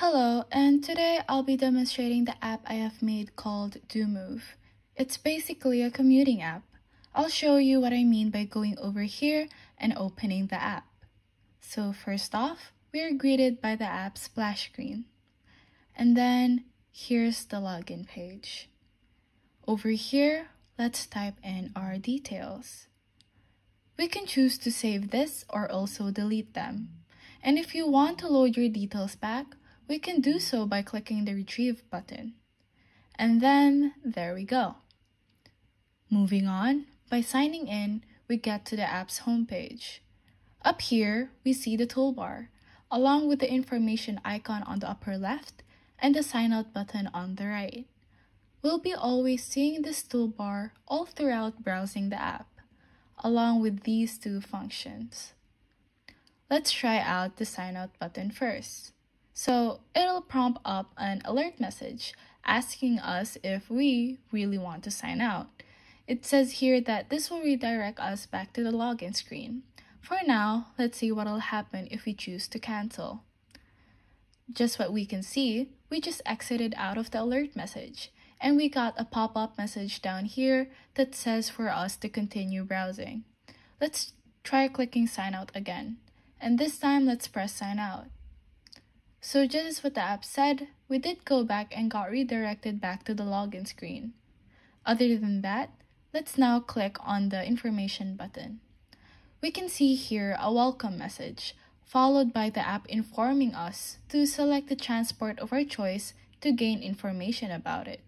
Hello, and today I'll be demonstrating the app I have made called DoMove. It's basically a commuting app. I'll show you what I mean by going over here and opening the app. So first off, we are greeted by the app splash screen. And then here's the login page. Over here, let's type in our details. We can choose to save this or also delete them. And if you want to load your details back, we can do so by clicking the retrieve button. And then there we go. Moving on, by signing in, we get to the app's homepage. Up here, we see the toolbar, along with the information icon on the upper left and the sign out button on the right. We'll be always seeing this toolbar all throughout browsing the app, along with these two functions. Let's try out the sign out button first. So it'll prompt up an alert message asking us if we really want to sign out. It says here that this will redirect us back to the login screen. For now, let's see what'll happen if we choose to cancel. Just what we can see, we just exited out of the alert message and we got a pop-up message down here that says for us to continue browsing. Let's try clicking sign out again. And this time, let's press sign out. So just as what the app said, we did go back and got redirected back to the login screen. Other than that, let's now click on the information button. We can see here a welcome message, followed by the app informing us to select the transport of our choice to gain information about it.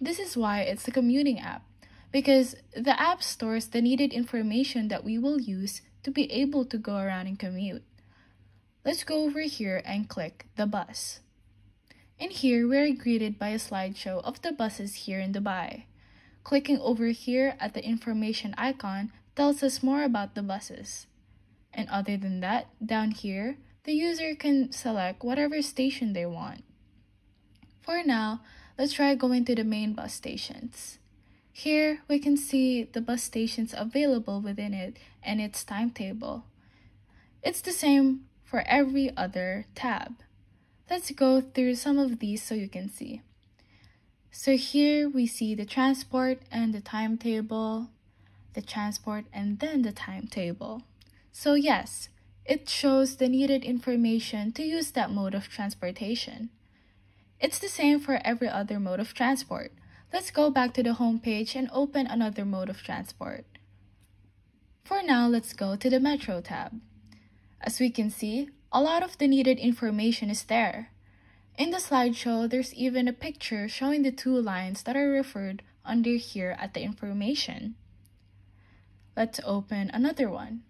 This is why it's the commuting app, because the app stores the needed information that we will use to be able to go around and commute. Let's go over here and click the bus. And here we are greeted by a slideshow of the buses here in Dubai. Clicking over here at the information icon tells us more about the buses. And other than that, down here, the user can select whatever station they want. For now, let's try going to the main bus stations. Here, we can see the bus stations available within it and its timetable. It's the same for every other tab. Let's go through some of these so you can see. So here we see the transport and the timetable, the transport and then the timetable. So yes, it shows the needed information to use that mode of transportation. It's the same for every other mode of transport. Let's go back to the home page and open another mode of transport. For now, let's go to the Metro tab. As we can see, a lot of the needed information is there. In the slideshow, there's even a picture showing the two lines that are referred under here at the information. Let's open another one.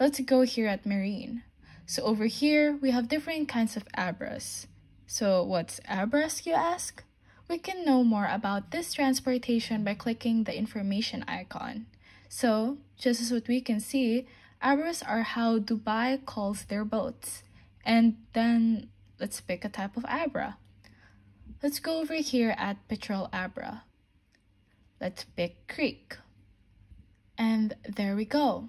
Let's go here at marine. So over here, we have different kinds of abras. So what's abras, you ask? We can know more about this transportation by clicking the information icon. So, just as what we can see, Arrows are how Dubai calls their boats. And then let's pick a type of abra. Let's go over here at petrol abra. Let's pick creek. And there we go.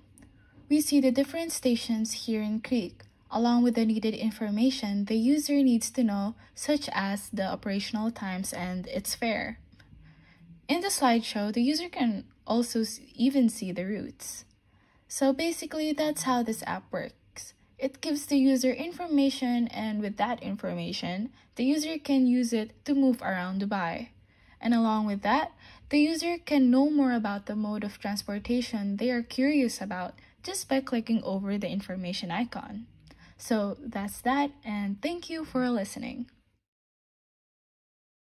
We see the different stations here in creek along with the needed information the user needs to know such as the operational times and its fare. In the slideshow, the user can also even see the routes. So basically, that's how this app works. It gives the user information and with that information, the user can use it to move around Dubai. And along with that, the user can know more about the mode of transportation they are curious about just by clicking over the information icon. So that's that, and thank you for listening.